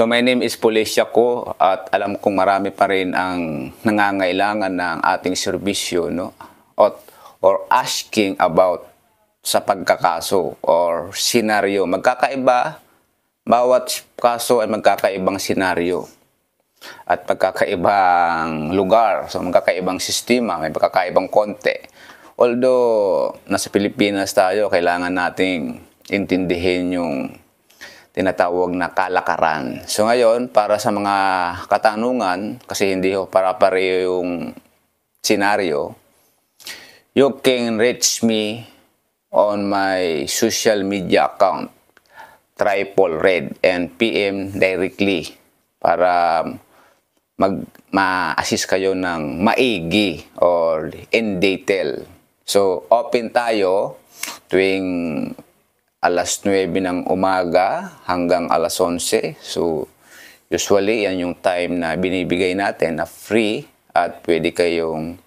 So my name is Policia ko at alam kong marami pa rin ang nangangailangan ng ating serbisyo no at or asking about sa pagkakaso or scenario Magkakaiba bawat kaso ay magkakaibang scenario at magkakaibang lugar, so magkakaibang sistema, may magkakaibang konte Although nasa Pilipinas tayo, kailangan nating intindihin yung tinatawag na kalakaran. So ngayon, para sa mga katanungan, kasi hindi ho para pareho yung scenario, you can reach me on my social media account, Triple Red, and PM directly para mag ma-assist kayo ng maigi or in detail. So, open tayo tuwing alas 9 ng umaga hanggang alas 11. So, usually yan yung time na binibigay natin na free at pwede kayong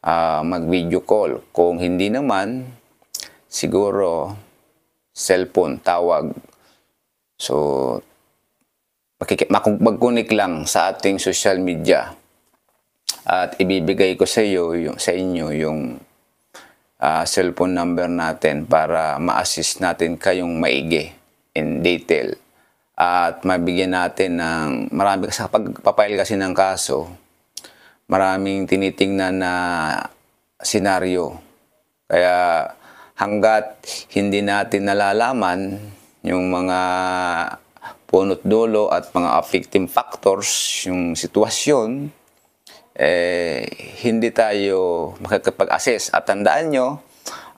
uh, mag-video call. Kung hindi naman, siguro cellphone, tawag. So, mag-connect lang sa ating social media at ibibigay ko sa iyo yung sa inyo yung uh, cellphone number natin para ma-assist natin kayong maigi in detail at mabigyan natin ng marami sa pagpapail kasi ng kaso maraming tinitingnan na senaryo kaya hanggat hindi natin nalalaman yung mga punot dulo at mga affecting factors yung sitwasyon eh, hindi tayo makakapag-assess. At tandaan nyo,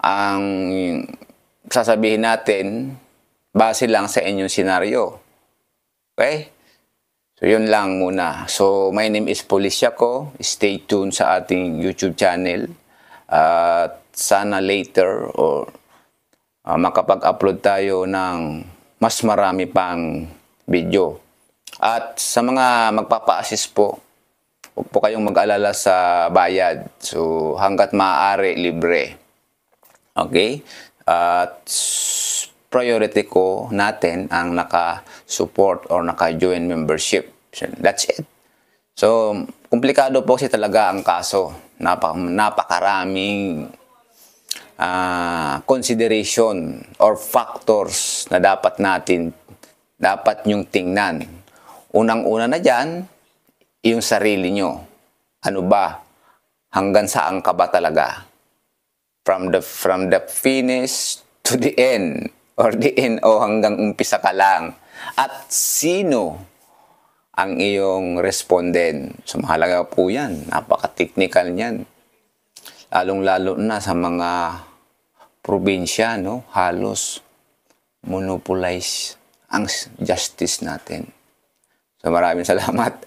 ang sasabihin natin, base lang sa inyong senaryo. Okay? So, yun lang muna. So, my name is Policia ko. Stay tuned sa ating YouTube channel. At uh, sana later or uh, makapag-upload tayo ng mas marami pang video. At sa mga magpapa-assist po, Huwag po kayong mag-alala sa bayad. So, hanggat maaari, libre. Okay? At priority ko natin ang naka-support or naka-join membership. that's it. So, komplikado po kasi talaga ang kaso. Napak napakaraming uh, consideration or factors na dapat natin, dapat yung tingnan. Unang-una na dyan, yung sarili nyo. Ano ba? Hanggang saan ka ba talaga? From the, from the finish to the end or the end o hanggang umpisa ka lang. At sino ang iyong respondent? So mahalaga po yan. Napaka-technical niyan. Lalong-lalo na sa mga probinsya, no? halos monopolize ang justice natin. So maraming salamat.